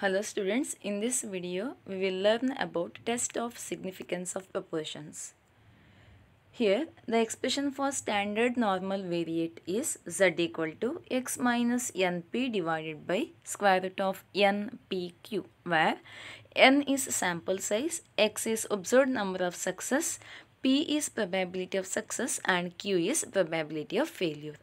Hello students, in this video we will learn about test of significance of proportions. Here the expression for standard normal variate is z equal to x minus np divided by square root of npq where n is sample size, x is observed number of success, p is probability of success and q is probability of failure.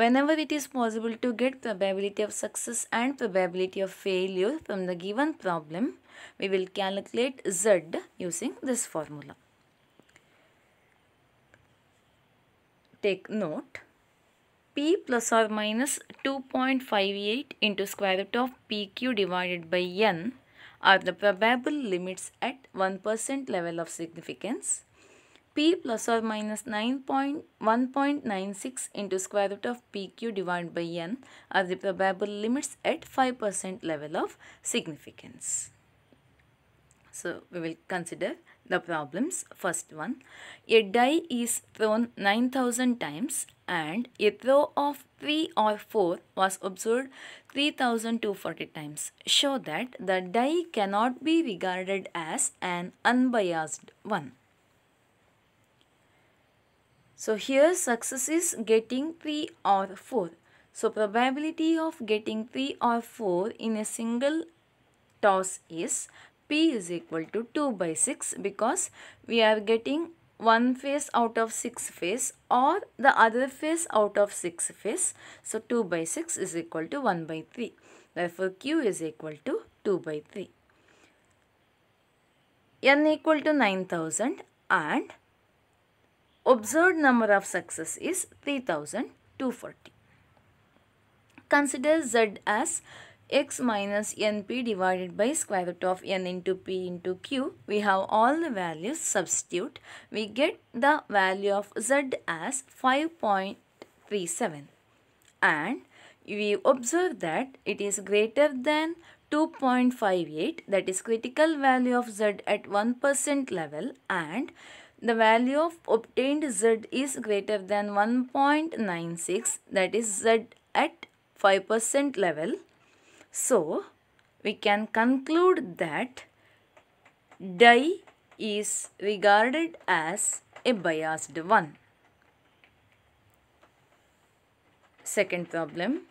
Whenever it is possible to get probability of success and probability of failure from the given problem, we will calculate Z using this formula. Take note, P plus or minus 2.58 into square root of PQ divided by N are the probable limits at 1% level of significance p plus or minus 9.1.96 into square root of pq divided by n are the probable limits at 5% level of significance. So, we will consider the problems. First one, a die is thrown 9000 times and a throw of 3 or 4 was observed 3240 times. Show that the die cannot be regarded as an unbiased one. So here success is getting 3 or 4. So probability of getting 3 or 4 in a single toss is P is equal to 2 by 6 because we are getting one face out of six face or the other face out of six face. So 2 by 6 is equal to 1 by 3. Therefore Q is equal to 2 by 3. N equal to 9000 and observed number of success is 3240. Consider z as x minus np divided by square root of n into p into q. We have all the values substitute. We get the value of z as 5.37 and we observe that it is greater than 2.58 that is critical value of z at 1% level and the value of obtained Z is greater than 1.96 that is Z at 5% level. So, we can conclude that die is regarded as a biased one. Second problem.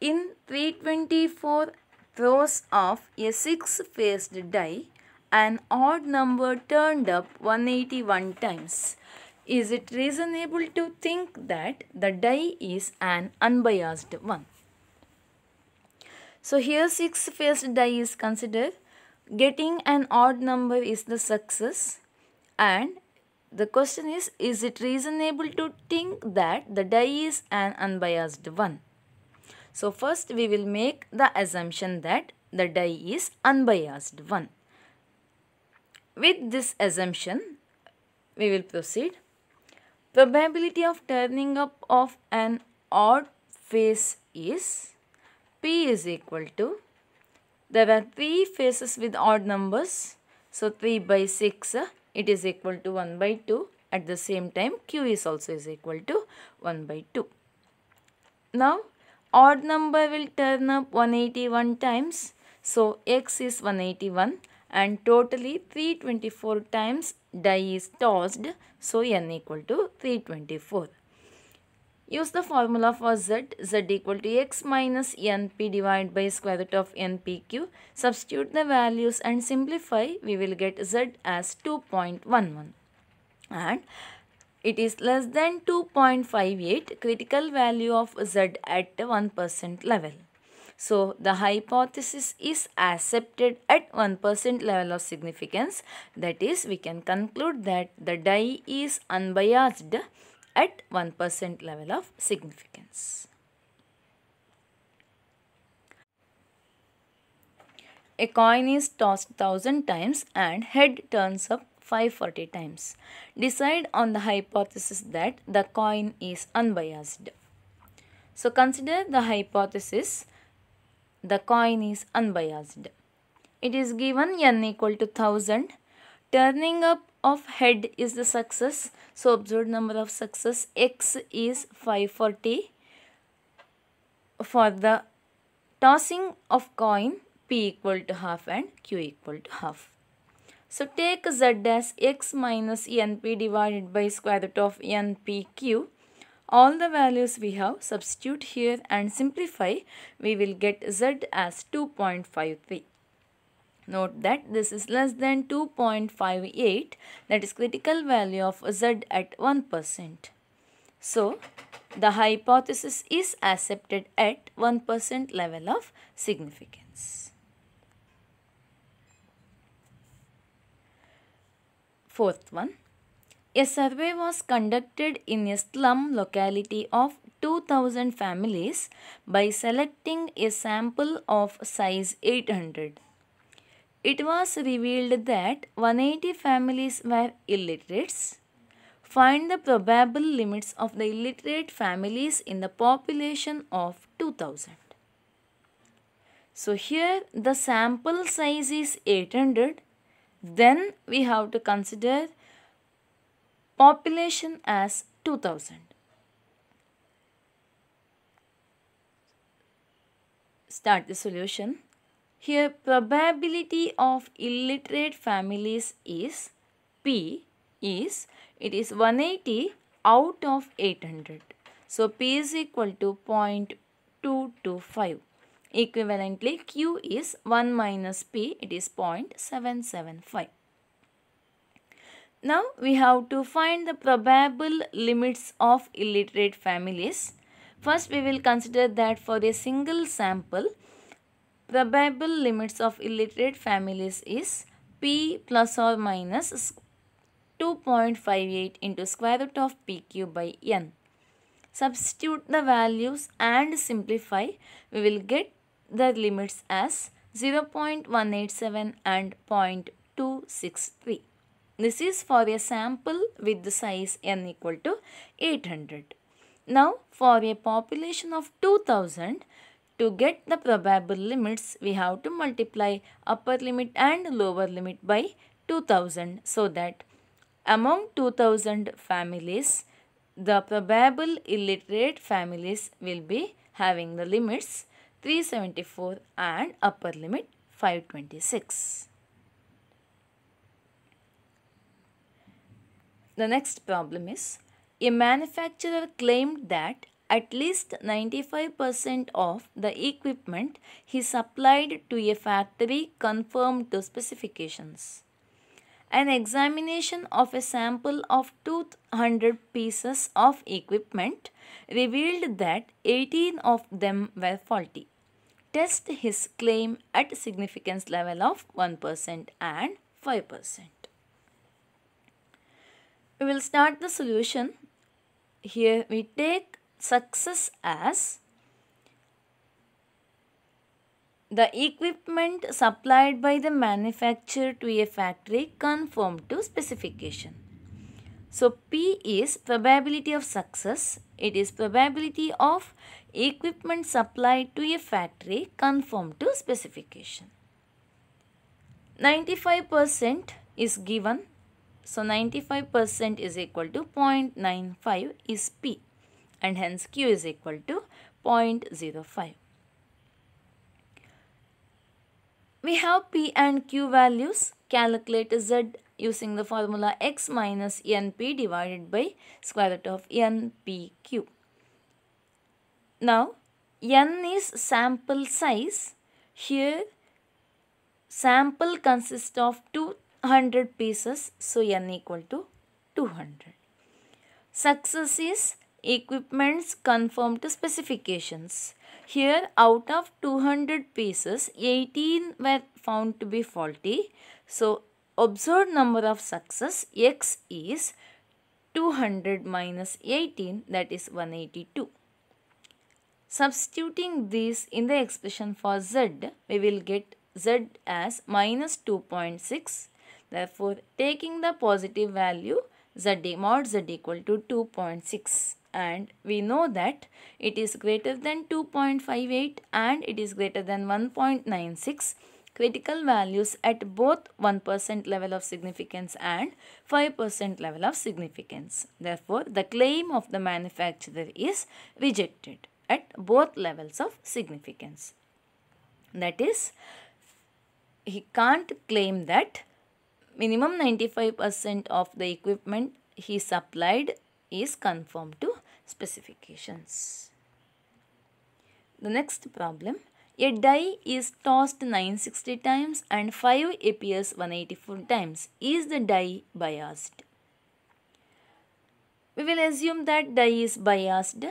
In 324 throws of a six-phased die, an odd number turned up 181 times. Is it reasonable to think that the die is an unbiased one? So here six-faced die is considered. Getting an odd number is the success and the question is, is it reasonable to think that the die is an unbiased one? So first we will make the assumption that the die is unbiased one. With this assumption, we will proceed. Probability of turning up of an odd face is P is equal to there are three faces with odd numbers. So 3 by 6 it is equal to 1 by 2 at the same time Q is also is equal to 1 by 2. Now odd number will turn up 181 times. So X is 181 and totally 324 times die is tossed so n equal to 324. Use the formula for z, z equal to x minus np divided by square root of npq. Substitute the values and simplify, we will get z as 2.11. And it is less than 2.58 critical value of z at 1% level. So the hypothesis is accepted at 1% level of significance. That is we can conclude that the die is unbiased at 1% level of significance. A coin is tossed 1000 times and head turns up 540 times. Decide on the hypothesis that the coin is unbiased. So consider the hypothesis the coin is unbiased. It is given n equal to 1000. Turning up of head is the success. So observed number of success x is 540 for the tossing of coin p equal to half and q equal to half. So take z as x minus np divided by square root of npq all the values we have substitute here and simplify we will get z as 2.53 note that this is less than 2.58 that is critical value of z at 1% so the hypothesis is accepted at 1% level of significance fourth one a survey was conducted in a slum locality of 2000 families by selecting a sample of size 800. It was revealed that 180 families were illiterates. Find the probable limits of the illiterate families in the population of 2000. So here the sample size is 800. Then we have to consider population as 2000. Start the solution. Here probability of illiterate families is P is it is 180 out of 800. So P is equal to 0.225. Equivalently Q is 1 minus P it is 0.775. Now we have to find the probable limits of illiterate families. First we will consider that for a single sample, probable limits of illiterate families is p plus or minus 2.58 into square root of pq by n. Substitute the values and simplify. We will get the limits as 0.187 and 0.263. This is for a sample with the size n equal to 800. Now for a population of 2000, to get the probable limits, we have to multiply upper limit and lower limit by 2000 so that among 2000 families, the probable illiterate families will be having the limits 374 and upper limit 526. The next problem is a manufacturer claimed that at least 95% of the equipment he supplied to a factory confirmed the specifications. An examination of a sample of 200 pieces of equipment revealed that 18 of them were faulty. Test his claim at significance level of 1% and 5% we will start the solution. Here we take success as the equipment supplied by the manufacturer to a factory conform to specification. So P is probability of success. It is probability of equipment supplied to a factory conform to specification. 95% is given so 95% is equal to 0.95 is P and hence Q is equal to 0.05. We have P and Q values. Calculate Z using the formula X minus NP divided by square root of NPQ. Now, N is sample size. Here, sample consists of two 100 pieces so n equal to 200. Success is equipments conform to specifications. Here out of 200 pieces 18 were found to be faulty. So observed number of success x is 200 minus 18 that is 182. Substituting these in the expression for z we will get z as minus 2.6 Therefore, taking the positive value, Zd mod Z equal to 2.6 and we know that it is greater than 2.58 and it is greater than 1.96 critical values at both 1% level of significance and 5% level of significance. Therefore, the claim of the manufacturer is rejected at both levels of significance. That is, he can't claim that minimum 95% of the equipment he supplied is conform to specifications. The next problem, a die is tossed 960 times and 5 appears 184 times. Is the die biased? We will assume that die is biased.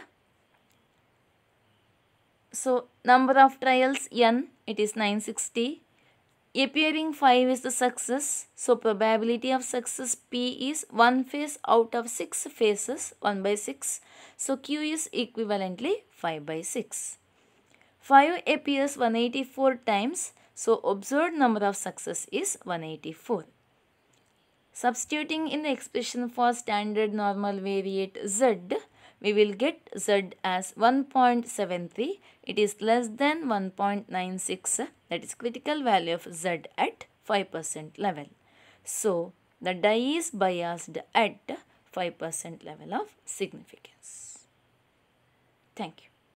So, number of trials n, it is 960 Appearing 5 is the success. So probability of success P is 1 phase out of 6 phases 1 by 6. So Q is equivalently 5 by 6. 5 appears 184 times. So observed number of success is 184. Substituting in the expression for standard normal variate Z, we will get Z as 1.73. It is less than 1.96. That is critical value of Z at 5% level. So, the die is biased at 5% level of significance. Thank you.